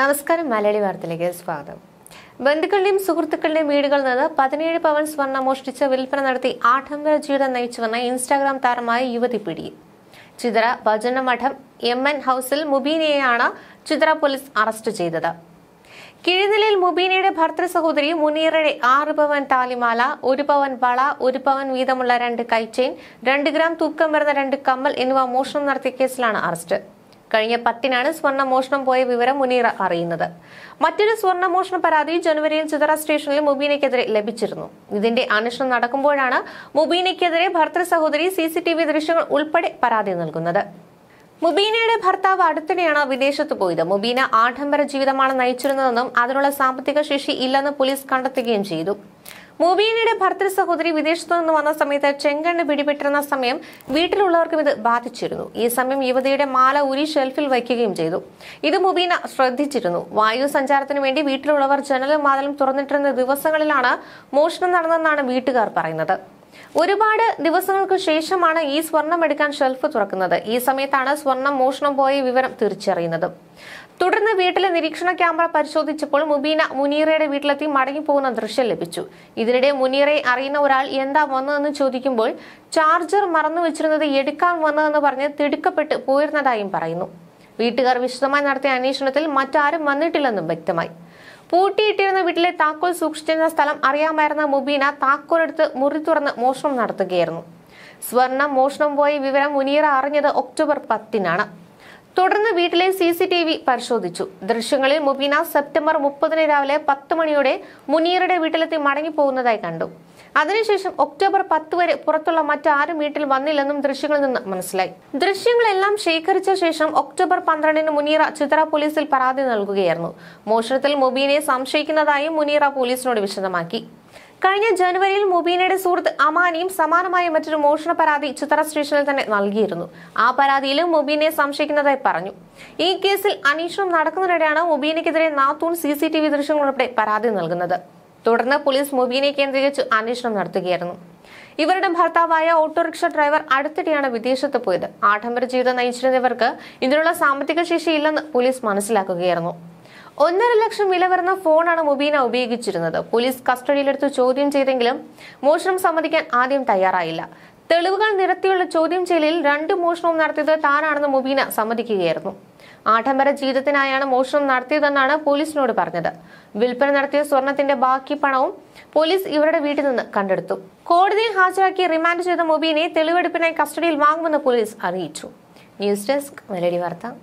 നമസ്കാരം മലയാളി വാർത്തയിലേക്ക് സ്വാഗതം ബന്ധുക്കളുടെയും സുഹൃത്തുക്കളുടെയും വീടുകളിൽ നിന്ന് പതിനേഴ് പവൻ സ്വർണം മോഷ്ടിച്ച് വിൽപ്പന നടത്തി ആഠംബര ജീവിതം വന്ന ഇൻസ്റ്റാഗ്രാം താരമായ യുവതി പിടി ചിത്ര ഭജനമഠം എം എൻ ഹൗസിൽ മുബീനയെയാണ് ചിത്ര പോലീസ് അറസ്റ്റ് ചെയ്തത് കിഴിനിലയിൽ മുബീനയുടെ ഭർത്തൃ സഹോദരി മുനീറയുടെ ആറ് പവൻ താലിമാല ഒരു പവൻ വള ഒരു പവൻ വീതമുള്ള രണ്ട് കൈച്ചെയിൻ രണ്ട് ഗ്രാം തൂക്കം വരുന്ന രണ്ട് കമ്മൽ എന്നിവ മോഷണം നടത്തിയ കേസിലാണ് അറസ്റ്റ് കഴിഞ്ഞ പത്തിനാണ് സ്വർണ്ണ മോഷണം പോയ വിവരം മുനീറ അറിയുന്നത് മറ്റൊരു സ്വർണ്ണ മോഷണ പരാതി ജനുവരിയിൽ ചിതറ സ്റ്റേഷനിൽ മുബീനയ്ക്കെതിരെ ലഭിച്ചിരുന്നു ഇതിന്റെ അന്വേഷണം നടക്കുമ്പോഴാണ് മുബീനയ്ക്കെതിരെ ഭർത്തൃ സഹോദരി സി സി ടി വി ദൃശ്യങ്ങൾ ഉൾപ്പെടെ പരാതി നൽകുന്നത് മുബീനയുടെ ഭർത്താവ് അടുത്തിടെയാണ് വിദേശത്ത് പോയത് മുബീന ആഡംബര ജീവിതമാണ് നയിച്ചിരുന്നതെന്നും അതിനുള്ള സാമ്പത്തിക ശേഷി ഇല്ലെന്ന് പോലീസ് കണ്ടെത്തുകയും ചെയ്തു മുബീനയുടെ ഭർത്തൃ സഹോദരി വിദേശത്തു നിന്ന് വന്ന സമയത്ത് ചെങ്കണ്ണ് പിടിപെട്ടിരുന്ന സമയം വീട്ടിലുള്ളവർക്കും ഇത് ബാധിച്ചിരുന്നു ഈ സമയം യുവതിയുടെ മാല ഉരി ഷെൽഫിൽ വയ്ക്കുകയും ചെയ്തു ഇത് മുബീന ശ്രദ്ധിച്ചിരുന്നു വായു സഞ്ചാരത്തിന് വേണ്ടി വീട്ടിലുള്ളവർ ജനലും വാതിലും തുറന്നിട്ടിരുന്ന ദിവസങ്ങളിലാണ് മോഷണം നടന്നതെന്നാണ് വീട്ടുകാർ പറയുന്നത് ഒരുപാട് ദിവസങ്ങൾക്ക് ശേഷമാണ് ഈ സ്വർണം എടുക്കാൻ ഷെൽഫ് തുറക്കുന്നത് ഈ സമയത്താണ് സ്വർണം മോഷണം പോയ വിവരം തിരിച്ചറിയുന്നത് തുടർന്ന് വീട്ടിലെ നിരീക്ഷണ ക്യാമറ പരിശോധിച്ചപ്പോൾ മുബീന മുനീറയുടെ വീട്ടിലെത്തി മടങ്ങിപ്പോകുന്ന ദൃശ്യം ലഭിച്ചു ഇതിനിടെ മുനീറയെ അറിയുന്ന ഒരാൾ എന്താ വന്നതെന്ന് ചോദിക്കുമ്പോൾ ചാർജർ മറന്നു വെച്ചിരുന്നത് എടുക്കാൻ വന്നതെന്ന് പറഞ്ഞ് തിടുക്കപ്പെട്ട് പോയിരുന്നതായും പറയുന്നു വീട്ടുകാർ വിശദമായി നടത്തിയ അന്വേഷണത്തിൽ മറ്റാരും വന്നിട്ടില്ലെന്നും വ്യക്തമായി പൂട്ടിയിട്ടിരുന്ന വീട്ടിലെ താക്കോൽ സൂക്ഷിച്ചിരുന്ന സ്ഥലം അറിയാമായിരുന്ന മുബീന താക്കോലെടുത്ത് മുറി തുറന്ന് മോഷണം നടത്തുകയായിരുന്നു സ്വർണം മോഷണം പോയി വിവരം മുനീറ അറിഞ്ഞത് ഒക്ടോബർ പത്തിനാണ് തുടർന്ന് വീട്ടിലെ സി സി ടി വി പരിശോധിച്ചു ദൃശ്യങ്ങളിൽ മുബീന സെപ്റ്റംബർ മുപ്പതിന് രാവിലെ പത്ത് മണിയോടെ മുനീറുടെ വീട്ടിലെത്തി മടങ്ങിപ്പോകുന്നതായി കണ്ടു അതിനുശേഷം ഒക്ടോബർ പത്ത് വരെ പുറത്തുള്ള മറ്റാരും വീട്ടിൽ വന്നില്ലെന്നും ദൃശ്യങ്ങളിൽ നിന്ന് മനസ്സിലായി ദൃശ്യങ്ങളെല്ലാം ശേഖരിച്ച ശേഷം ഒക്ടോബർ പന്ത്രണ്ടിന് മുനീറ ചിത്ര പോലീസിൽ പരാതി നൽകുകയായിരുന്നു മോഷണത്തിൽ മുബീനെ സംശയിക്കുന്നതായും മുനീറ പോലീസിനോട് വിശദമാക്കി കഴിഞ്ഞ ജനുവരിയിൽ മുബീനയുടെ സുഹൃത്ത് അമാനിയും സമാനമായ മറ്റൊരു മോഷണ പരാതി ചിത്ര സ്റ്റേഷനിൽ തന്നെ നൽകിയിരുന്നു ആ പരാതിയിലും മുബീനെ സംശയിക്കുന്നതായി പറഞ്ഞു ഈ കേസിൽ അന്വേഷണം നടക്കുന്നതിനിടെയാണ് മുബീനയ്ക്കെതിരെ നാത്തൂൺ സി സി ടി വി ദൃശ്യങ്ങളുടെ പരാതി നൽകുന്നത് തുടർന്ന് പോലീസ് മുബീനെ കേന്ദ്രീകരിച്ച് അന്വേഷണം നടത്തുകയായിരുന്നു ഇവരുടെ ഭർത്താവായ ഓട്ടോറിക്ഷ ഡ്രൈവർ അടുത്തിടെയാണ് വിദേശത്ത് പോയത് ആഡംബര ജീവിതം നയിച്ചിരുന്നവർക്ക് ഇതിനുള്ള സാമ്പത്തിക ശേഷി ഇല്ലെന്ന് പോലീസ് മനസ്സിലാക്കുകയായിരുന്നു ഒന്നര ലക്ഷം വില വരുന്ന ഫോണാണ് മുബീന ഉപയോഗിച്ചിരുന്നത് പോലീസ് കസ്റ്റഡിയിലെടുത്ത് ചോദ്യം ചെയ്തെങ്കിലും മോഷണം സമ്മതിക്കാൻ ആദ്യം തയ്യാറായില്ല തെളിവുകൾ നിരത്തിയുള്ള ചോദ്യം ചെയ്യലിൽ രണ്ട് മോഷണവും നടത്തിയത് താനാണെന്ന് മുബീന സമ്മതിക്കുകയായിരുന്നു ആഡംബര ജീവിതത്തിനായാണ് മോഷണം നടത്തിയതെന്നാണ് പോലീസിനോട് പറഞ്ഞത് വിൽപ്പന നടത്തിയ സ്വർണത്തിന്റെ ബാക്കി പണവും പോലീസ് ഇവരുടെ വീട്ടിൽ നിന്ന് കണ്ടെടുത്തു കോടതിയിൽ ഹാജരാക്കി റിമാൻഡ് ചെയ്ത മുബീനെ തെളിവെടുപ്പിനായി കസ്റ്റഡിയിൽ വാങ്ങുമെന്ന് പോലീസ് അറിയിച്ചു ന്യൂസ് ഡെസ്ക് മെലഡി വാർത്ത